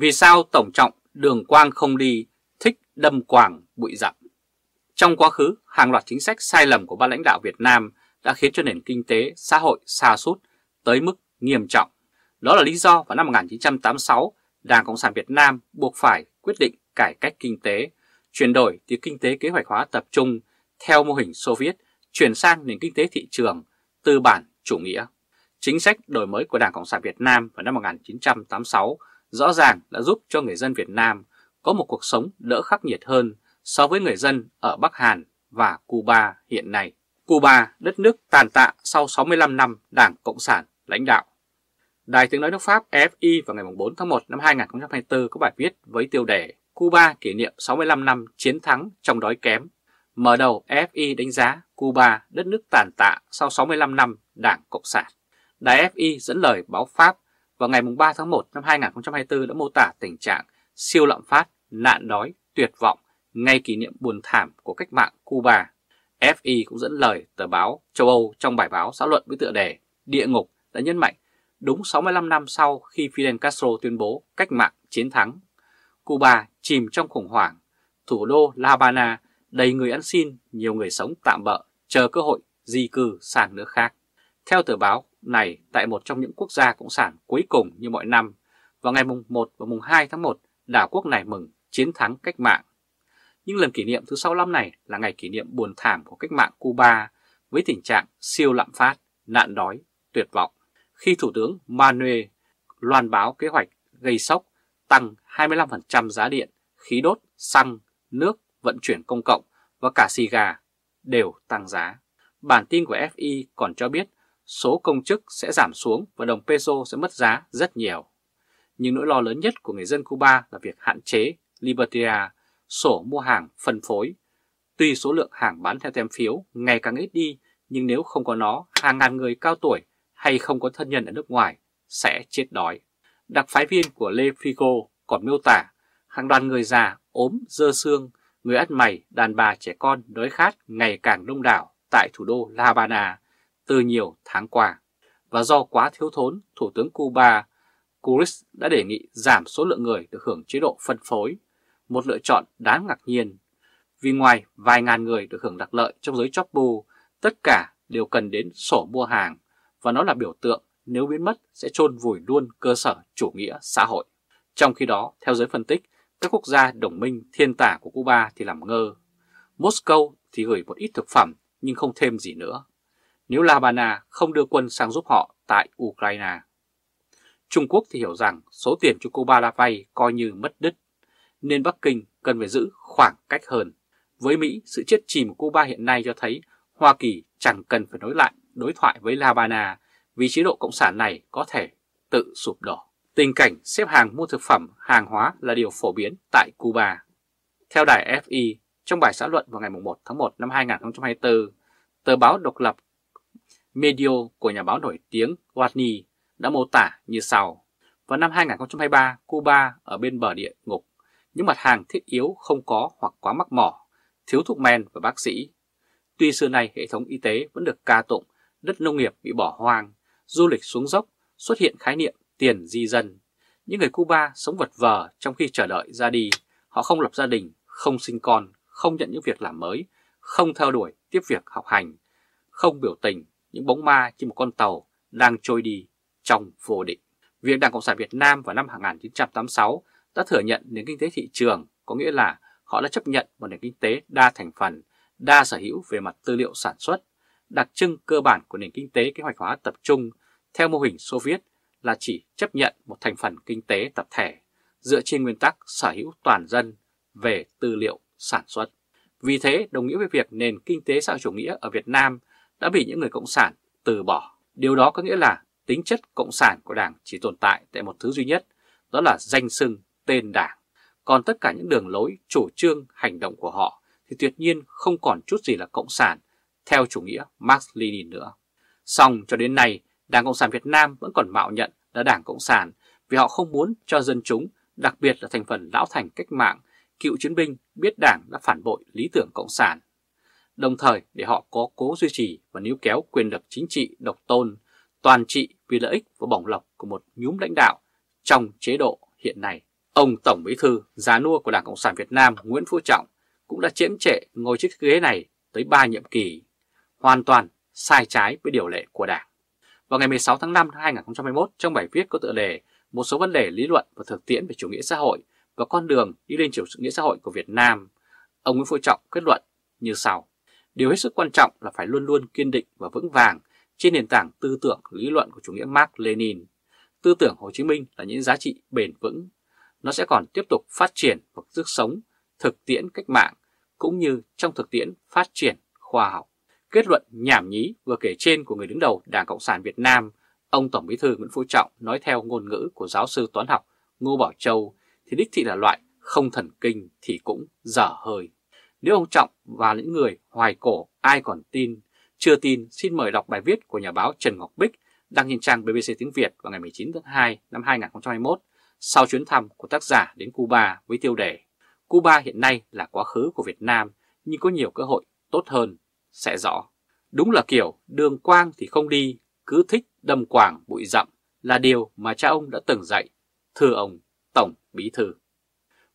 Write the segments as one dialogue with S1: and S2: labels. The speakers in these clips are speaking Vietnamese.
S1: Vì sao Tổng trọng đường quang không đi, thích đâm quàng bụi rậm? Trong quá khứ, hàng loạt chính sách sai lầm của ban lãnh đạo Việt Nam đã khiến cho nền kinh tế, xã hội xa sút tới mức nghiêm trọng. Đó là lý do vào năm 1986, Đảng Cộng sản Việt Nam buộc phải quyết định cải cách kinh tế, chuyển đổi từ kinh tế kế hoạch hóa tập trung theo mô hình Xô Viết chuyển sang nền kinh tế thị trường, tư bản, chủ nghĩa. Chính sách đổi mới của Đảng Cộng sản Việt Nam vào năm 1986 rõ ràng đã giúp cho người dân Việt Nam có một cuộc sống đỡ khắc nghiệt hơn so với người dân ở Bắc Hàn và Cuba hiện nay. Cuba, đất nước tàn tạ sau 65 năm Đảng Cộng sản lãnh đạo. Đài tiếng nói nước Pháp FI vào ngày 4 tháng 1 năm 2024 có bài viết với tiêu đề Cuba kỷ niệm 65 năm chiến thắng trong đói kém. Mở đầu FI đánh giá Cuba đất nước tàn tạ sau 65 năm Đảng Cộng sản. Đài FI dẫn lời báo Pháp vào ngày 3 tháng 1 năm 2024 đã mô tả tình trạng siêu lạm phát, nạn đói, tuyệt vọng ngay kỷ niệm buồn thảm của cách mạng Cuba. FI cũng dẫn lời tờ báo châu Âu trong bài báo xã luận với tựa đề Địa ngục đã nhấn mạnh đúng 65 năm sau khi Fidel Castro tuyên bố cách mạng chiến thắng. Cuba chìm trong khủng hoảng, thủ đô La Habana đầy người ăn xin, nhiều người sống tạm bợ, chờ cơ hội di cư sang nước khác. Theo tờ báo này tại một trong những quốc gia cộng sản cuối cùng như mọi năm vào ngày mùng 1 và mùng 2 tháng 1 đảo quốc này mừng chiến thắng cách mạng. Nhưng lần kỷ niệm thứ 65 này là ngày kỷ niệm buồn thảm của cách mạng Cuba với tình trạng siêu lạm phát, nạn đói, tuyệt vọng. Khi Thủ tướng Manuel loan báo kế hoạch gây sốc tăng 25% giá điện, khí đốt, xăng, nước, vận chuyển công cộng và cả xì gà đều tăng giá. Bản tin của FI còn cho biết số công chức sẽ giảm xuống và đồng peso sẽ mất giá rất nhiều. Nhưng nỗi lo lớn nhất của người dân Cuba là việc hạn chế Libertia sổ mua hàng phân phối. Tuy số lượng hàng bán theo tem phiếu ngày càng ít đi, nhưng nếu không có nó, hàng ngàn người cao tuổi hay không có thân nhân ở nước ngoài sẽ chết đói. Đặc phái viên của Le Figo còn miêu tả hàng đoàn người già, ốm, dơ xương, người ăn mày, đàn bà trẻ con đói khát ngày càng đông đảo tại thủ đô La Habana từ nhiều tháng qua. Và do quá thiếu thốn, Thủ tướng Cuba Curis đã đề nghị giảm số lượng người được hưởng chế độ phân phối, một lựa chọn đáng ngạc nhiên. Vì ngoài vài ngàn người được hưởng đặc lợi trong giới chóp bu, tất cả đều cần đến sổ mua hàng và nó là biểu tượng nếu biến mất sẽ chôn vùi luôn cơ sở chủ nghĩa xã hội. Trong khi đó, theo giới phân tích, các quốc gia đồng minh thiên tả của Cuba thì làm ngơ. Moscow thì gửi một ít thực phẩm nhưng không thêm gì nữa nếu La Habana không đưa quân sang giúp họ tại Ukraine. Trung Quốc thì hiểu rằng số tiền cho Cuba đã vay coi như mất đứt, nên Bắc Kinh cần phải giữ khoảng cách hơn. Với Mỹ, sự chết chìm của Cuba hiện nay cho thấy Hoa Kỳ chẳng cần phải nối lại đối thoại với La Habana vì chế độ cộng sản này có thể tự sụp đổ. Tình cảnh xếp hàng mua thực phẩm, hàng hóa là điều phổ biến tại Cuba. Theo đài FI, e, trong bài xã luận vào ngày 1 tháng 1 năm 2024, tờ báo độc lập Medio của nhà báo nổi tiếng Watney đã mô tả như sau. Vào năm 2023, Cuba ở bên bờ địa ngục, những mặt hàng thiết yếu không có hoặc quá mắc mỏ, thiếu thuốc men và bác sĩ. Tuy xưa nay hệ thống y tế vẫn được ca tụng, đất nông nghiệp bị bỏ hoang, du lịch xuống dốc, xuất hiện khái niệm tiền di dân. Những người Cuba sống vật vờ trong khi chờ đợi ra đi, họ không lập gia đình, không sinh con, không nhận những việc làm mới, không theo đuổi tiếp việc học hành, không biểu tình, những bóng ma trên một con tàu đang trôi đi trong vô định. Việc Đảng Cộng sản Việt Nam vào năm 1986 đã thừa nhận nền kinh tế thị trường, có nghĩa là họ đã chấp nhận một nền kinh tế đa thành phần, đa sở hữu về mặt tư liệu sản xuất, đặc trưng cơ bản của nền kinh tế kế hoạch hóa tập trung theo mô hình Xô Viết là chỉ chấp nhận một thành phần kinh tế tập thể dựa trên nguyên tắc sở hữu toàn dân về tư liệu sản xuất. Vì thế, đồng nghĩa với việc nền kinh tế xã hội chủ nghĩa ở Việt Nam đã bị những người Cộng sản từ bỏ. Điều đó có nghĩa là tính chất Cộng sản của Đảng chỉ tồn tại tại một thứ duy nhất, đó là danh xưng tên Đảng. Còn tất cả những đường lối, chủ trương, hành động của họ thì tuyệt nhiên không còn chút gì là Cộng sản theo chủ nghĩa Marx-Lenin nữa. Song cho đến nay, Đảng Cộng sản Việt Nam vẫn còn mạo nhận là Đảng Cộng sản vì họ không muốn cho dân chúng, đặc biệt là thành phần lão thành cách mạng, cựu chiến binh biết Đảng đã phản bội lý tưởng Cộng sản đồng thời để họ có cố duy trì và níu kéo quyền lực chính trị độc tôn, toàn trị vì lợi ích và bỏng lọc của một nhúm lãnh đạo trong chế độ hiện nay. Ông Tổng Bí Thư, già nua của Đảng Cộng sản Việt Nam Nguyễn Phú Trọng cũng đã chiếm trệ ngồi chiếc ghế này tới 3 nhiệm kỳ, hoàn toàn sai trái với điều lệ của Đảng. Vào ngày 16 tháng 5 năm 2021, trong bài viết có tựa đề Một số vấn đề lý luận và thực tiễn về chủ nghĩa xã hội và con đường đi lên chủ nghĩa xã hội của Việt Nam, ông Nguyễn Phú Trọng kết luận như sau. Điều hết sức quan trọng là phải luôn luôn kiên định và vững vàng trên nền tảng tư tưởng lý luận của chủ nghĩa Mark Lenin. Tư tưởng Hồ Chí Minh là những giá trị bền vững. Nó sẽ còn tiếp tục phát triển và sức sống, thực tiễn cách mạng, cũng như trong thực tiễn phát triển khoa học. Kết luận nhảm nhí vừa kể trên của người đứng đầu Đảng Cộng sản Việt Nam, ông Tổng Bí thư Nguyễn Phú Trọng nói theo ngôn ngữ của giáo sư toán học Ngô Bảo Châu thì đích thị là loại không thần kinh thì cũng dở hơi. Nếu ông Trọng và những người hoài cổ ai còn tin, chưa tin xin mời đọc bài viết của nhà báo Trần Ngọc Bích đăng trên trang BBC tiếng Việt vào ngày 19 tháng 2 năm 2021 sau chuyến thăm của tác giả đến Cuba với tiêu đề Cuba hiện nay là quá khứ của Việt Nam nhưng có nhiều cơ hội tốt hơn, sẽ rõ. Đúng là kiểu đường quang thì không đi, cứ thích đâm quảng bụi rậm là điều mà cha ông đã từng dạy, thưa ông Tổng Bí Thư.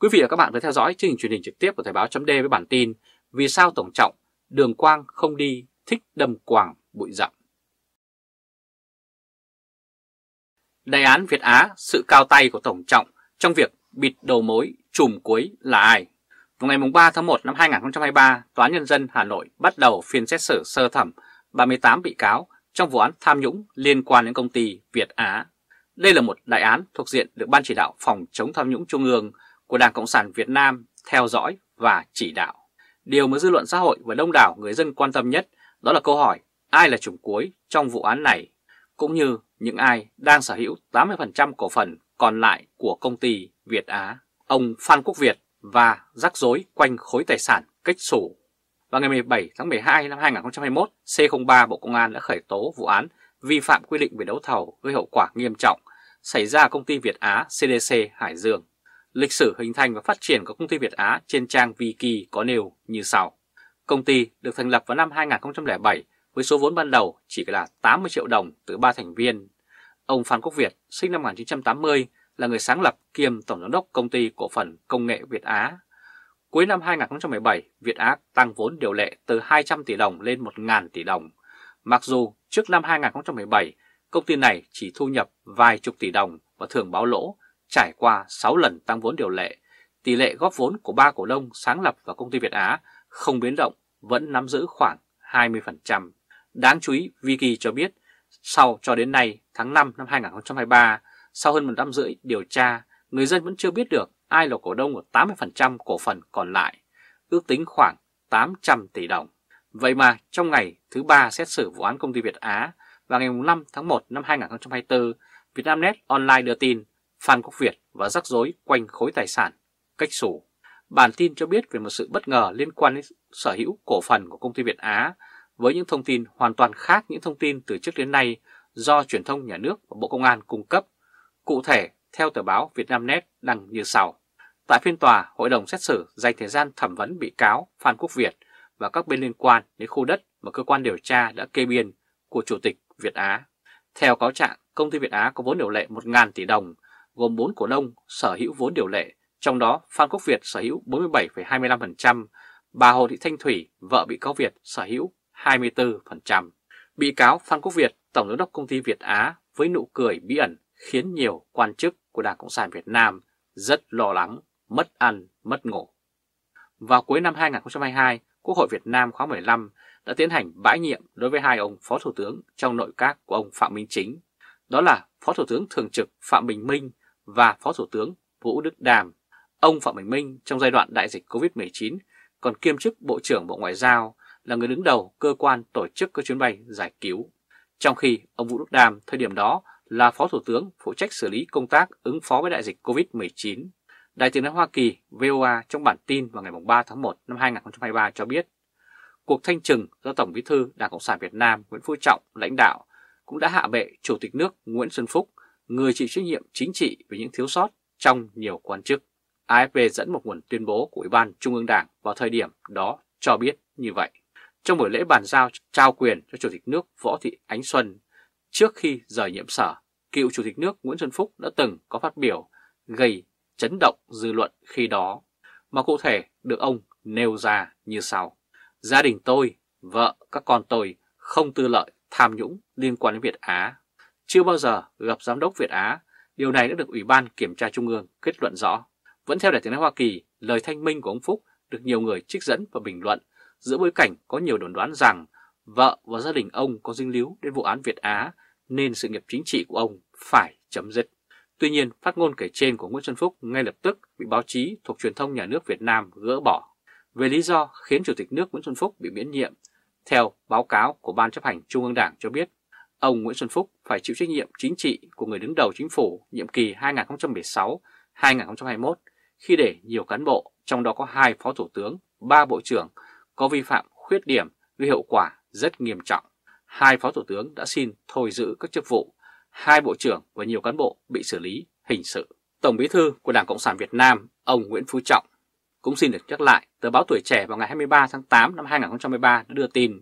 S1: Quý vị và các bạn vừa theo dõi chương trình truyền hình trực tiếp của Thời báo chấm với bản tin Vì sao Tổng Trọng, Đường Quang không đi, thích đâm quàng bụi rậm. Đại án Việt Á, sự cao tay của Tổng Trọng trong việc bịt đầu mối chùm cuối là ai? Vào ngày 3 tháng 1 năm 2023, Tòa án Nhân dân Hà Nội bắt đầu phiên xét xử sơ thẩm 38 bị cáo trong vụ án tham nhũng liên quan đến công ty Việt Á. Đây là một đại án thuộc diện được Ban chỉ đạo phòng chống tham nhũng Trung ương của Đảng Cộng sản Việt Nam theo dõi và chỉ đạo. Điều mà dư luận xã hội và đông đảo người dân quan tâm nhất đó là câu hỏi ai là chủng cuối trong vụ án này, cũng như những ai đang sở hữu 80% cổ phần còn lại của công ty Việt Á, ông Phan Quốc Việt và rắc rối quanh khối tài sản cách sủ. Vào ngày 17 tháng 12 năm 2021, C03 Bộ Công an đã khởi tố vụ án vi phạm quy định về đấu thầu gây hậu quả nghiêm trọng xảy ra công ty Việt Á CDC Hải Dương. Lịch sử hình thành và phát triển của công ty Việt Á trên trang Wiki có nêu như sau. Công ty được thành lập vào năm 2007 với số vốn ban đầu chỉ là 80 triệu đồng từ 3 thành viên. Ông Phan Quốc Việt, sinh năm 1980, là người sáng lập kiêm tổng giám đốc công ty cổ phần công nghệ Việt Á. Cuối năm 2017, Việt Á tăng vốn điều lệ từ 200 tỷ đồng lên 1.000 tỷ đồng. Mặc dù trước năm 2017, công ty này chỉ thu nhập vài chục tỷ đồng và thường báo lỗ Trải qua 6 lần tăng vốn điều lệ, tỷ lệ góp vốn của ba cổ đông sáng lập và công ty Việt Á không biến động vẫn nắm giữ khoảng 20%. Đáng chú ý, Vicky cho biết sau cho đến nay tháng 5 năm 2023, sau hơn một năm rưỡi điều tra, người dân vẫn chưa biết được ai là cổ đông của 80% cổ phần còn lại, ước tính khoảng 800 tỷ đồng. Vậy mà trong ngày thứ ba xét xử vụ án công ty Việt Á và ngày 5 tháng 1 năm 2024, Vietnamnet Online đưa tin Phan Quốc Việt và rắc rối quanh khối tài sản, cách sổ. Bản tin cho biết về một sự bất ngờ liên quan đến sở hữu cổ phần của công ty Việt Á với những thông tin hoàn toàn khác những thông tin từ trước đến nay do truyền thông nhà nước và Bộ Công an cung cấp. Cụ thể, theo tờ báo Vietnamnet đăng như sau. Tại phiên tòa, hội đồng xét xử dành thời gian thẩm vấn bị cáo Phan Quốc Việt và các bên liên quan đến khu đất mà cơ quan điều tra đã kê biên của Chủ tịch Việt Á. Theo cáo trạng, công ty Việt Á có vốn điều lệ 1.000 tỷ đồng gồm 4 cổ đông sở hữu vốn điều lệ, trong đó Phan Quốc Việt sở hữu 47,25%, bà Hồ Thị Thanh Thủy, vợ bị cáo Việt sở hữu 24%. Bị cáo Phan Quốc Việt, tổng giám đốc công ty Việt Á với nụ cười bí ẩn khiến nhiều quan chức của Đảng Cộng sản Việt Nam rất lo lắng, mất ăn, mất ngủ. Vào cuối năm 2022, Quốc hội Việt Nam khóa 15 đã tiến hành bãi nhiệm đối với hai ông Phó Thủ tướng trong nội các của ông Phạm Minh Chính. Đó là Phó Thủ tướng Thường trực Phạm Bình Minh và Phó Thủ tướng Vũ Đức Đàm, ông Phạm Bình Minh trong giai đoạn đại dịch COVID-19 còn kiêm chức Bộ trưởng Bộ Ngoại giao là người đứng đầu cơ quan tổ chức các chuyến bay giải cứu. Trong khi ông Vũ Đức Đàm thời điểm đó là Phó Thủ tướng phụ trách xử lý công tác ứng phó với đại dịch COVID-19. Đại tiếng nói Hoa Kỳ VOA trong bản tin vào ngày 3 tháng 1 năm 2023 cho biết, cuộc thanh trừng do Tổng Bí thư Đảng Cộng sản Việt Nam Nguyễn Phú Trọng lãnh đạo cũng đã hạ bệ Chủ tịch nước Nguyễn Xuân Phúc người chịu trách nhiệm chính trị về những thiếu sót trong nhiều quan chức. AFP dẫn một nguồn tuyên bố của Ủy ban Trung ương Đảng vào thời điểm đó cho biết như vậy. Trong buổi lễ bàn giao trao quyền cho Chủ tịch nước Võ Thị Ánh Xuân, trước khi rời nhiệm sở, cựu Chủ tịch nước Nguyễn Xuân Phúc đã từng có phát biểu gây chấn động dư luận khi đó, mà cụ thể được ông nêu ra như sau. Gia đình tôi, vợ, các con tôi không tư lợi tham nhũng liên quan đến Việt Á chưa bao giờ gặp giám đốc Việt Á, điều này đã được Ủy ban Kiểm tra Trung ương kết luận rõ. Vẫn theo đại tiếng nói Hoa Kỳ, lời thanh minh của ông Phúc được nhiều người trích dẫn và bình luận giữa bối cảnh có nhiều đồn đoán rằng vợ và gia đình ông có dính líu đến vụ án Việt Á nên sự nghiệp chính trị của ông phải chấm dứt. Tuy nhiên, phát ngôn kể trên của Nguyễn Xuân Phúc ngay lập tức bị báo chí thuộc truyền thông nhà nước Việt Nam gỡ bỏ về lý do khiến Chủ tịch nước Nguyễn Xuân Phúc bị miễn nhiệm. Theo báo cáo của Ban chấp hành Trung ương Đảng cho biết, ông Nguyễn Xuân Phúc phải chịu trách nhiệm chính trị của người đứng đầu chính phủ nhiệm kỳ 2016-2021 khi để nhiều cán bộ, trong đó có hai phó thủ tướng, ba bộ trưởng có vi phạm khuyết điểm gây hậu quả rất nghiêm trọng. Hai phó thủ tướng đã xin thôi giữ các chức vụ, hai bộ trưởng và nhiều cán bộ bị xử lý hình sự. Tổng bí thư của Đảng Cộng sản Việt Nam, ông Nguyễn Phú Trọng, cũng xin được nhắc lại, tờ báo Tuổi Trẻ vào ngày 23 tháng 8 năm 2013 đã đưa tin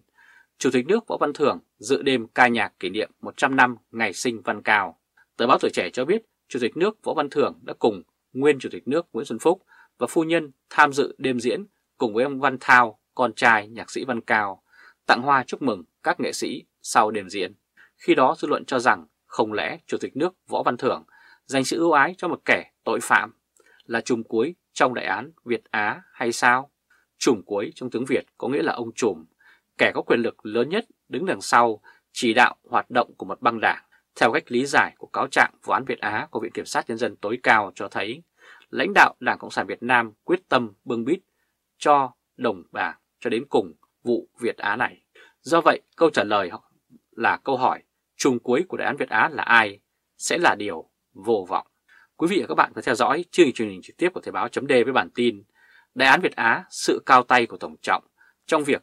S1: Chủ tịch nước Võ Văn Thưởng dự đêm ca nhạc kỷ niệm 100 năm ngày sinh Văn Cao. Tờ báo Tuổi Trẻ cho biết Chủ tịch nước Võ Văn Thưởng đã cùng nguyên Chủ tịch nước Nguyễn Xuân Phúc và phu nhân tham dự đêm diễn cùng với ông Văn Thao, con trai nhạc sĩ Văn Cao, tặng hoa chúc mừng các nghệ sĩ sau đêm diễn. Khi đó dư luận cho rằng không lẽ Chủ tịch nước Võ Văn Thưởng dành sự ưu ái cho một kẻ tội phạm là trùm cuối trong đại án Việt Á hay sao? Trùm cuối trong tiếng Việt có nghĩa là ông trùm kẻ có quyền lực lớn nhất đứng đằng sau chỉ đạo hoạt động của một băng đảng. Theo cách lý giải của cáo trạng vụ án Việt Á của Viện Kiểm sát Nhân dân tối cao cho thấy, lãnh đạo Đảng Cộng sản Việt Nam quyết tâm bưng bít cho đồng bảng cho đến cùng vụ Việt Á này. Do vậy, câu trả lời là câu hỏi trùng cuối của đại án Việt Á là ai sẽ là điều vô vọng. Quý vị và các bạn có theo dõi chương trình truyền hình trực tiếp của Thời báo d với bản tin Đại án Việt Á sự cao tay của Tổng Trọng trong việc